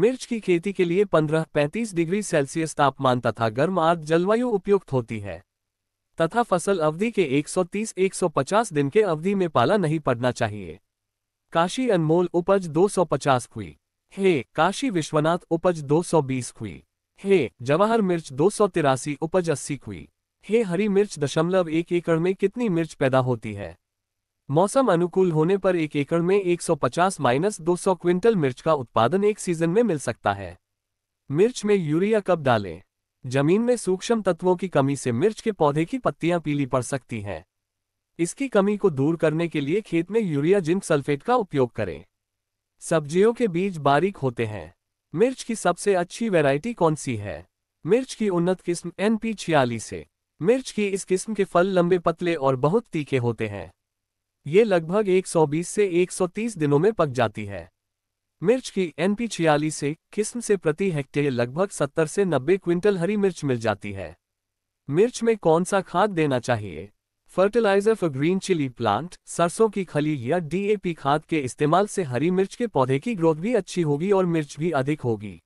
मिर्च की खेती के लिए 15-35 डिग्री सेल्सियस तापमान तथा गर्म आर्द्र जलवायु उपयुक्त होती है तथा फसल अवधि के 130-150 दिन के अवधि में पाला नहीं पड़ना चाहिए काशी अनमोल उपज 250 हुई हे काशी विश्वनाथ उपज 220 हुई हे जवाहर मिर्च दो उपज अस्सी हुई हे हरी मिर्च दशमलव एक एकड़ में कितनी मिर्च पैदा होती है मौसम अनुकूल होने पर एक एकड़ में 150 माइनस दो क्विंटल मिर्च का उत्पादन एक सीजन में मिल सकता है मिर्च में यूरिया कब डालें जमीन में सूक्ष्म तत्वों की कमी से मिर्च के पौधे की पत्तियां पीली पड़ सकती हैं इसकी कमी को दूर करने के लिए खेत में यूरिया जिंक सल्फेट का उपयोग करें सब्जियों के बीज बारीक होते हैं मिर्च की सबसे अच्छी वेराइटी कौन सी है मिर्च की उन्नत किस्म एन पी छियालीस है मिर्च की इस किस्म के फल लंबे पतले और बहुत तीखे होते हैं ये लगभग 120 से 130 दिनों में पक जाती है मिर्च की एनपी छियालीस से किस्म से प्रति हेक्टेयर लगभग 70 से 90 क्विंटल हरी मिर्च मिल जाती है मिर्च में कौन सा खाद देना चाहिए fertiliser for green chilli plant सरसों की खली या डीएपी खाद के इस्तेमाल से हरी मिर्च के पौधे की ग्रोथ भी अच्छी होगी और मिर्च भी अधिक होगी